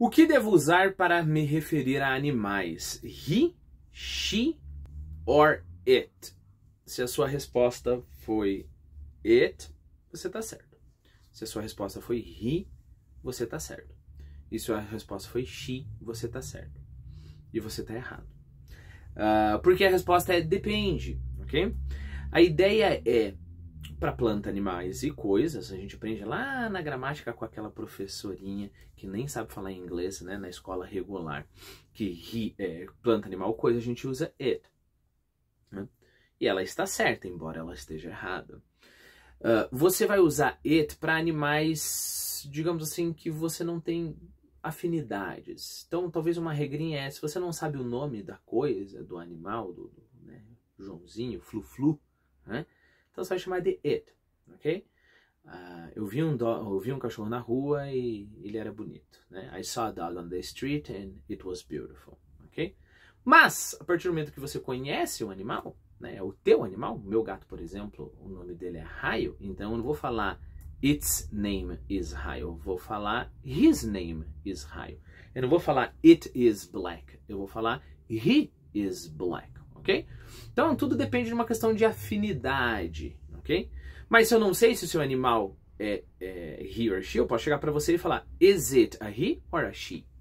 O que devo usar para me referir a animais? He, she or it? Se a sua resposta foi it, você está certo. Se a sua resposta foi he, você está certo. E se a resposta foi she, você está certo. E você está errado. Uh, porque a resposta é depende, ok? A ideia é para planta, animais e coisas, a gente aprende lá na gramática com aquela professorinha que nem sabe falar inglês, né, na escola regular, que he, é, planta, animal, coisa, a gente usa it. Né? E ela está certa, embora ela esteja errada. Uh, você vai usar it para animais, digamos assim, que você não tem afinidades. Então, talvez uma regrinha é: se você não sabe o nome da coisa, do animal, do, do né, Joãozinho, Flu-Flu, né? Então você vai chamar de it, ok? Uh, eu, vi um do, eu vi um cachorro na rua e ele era bonito, né? I saw a dog on the street and it was beautiful, ok? Mas, a partir do momento que você conhece o animal, né, é o teu animal, meu gato, por exemplo, o nome dele é Raio, então eu não vou falar its name is Raio, eu vou falar his name is Raio. Eu não vou falar it is black, eu vou falar he is black, ok? Então tudo depende de uma questão de afinidade, ok? Mas eu não sei se o seu animal é, é he or she, eu posso chegar para você e falar: Is it a he or a she?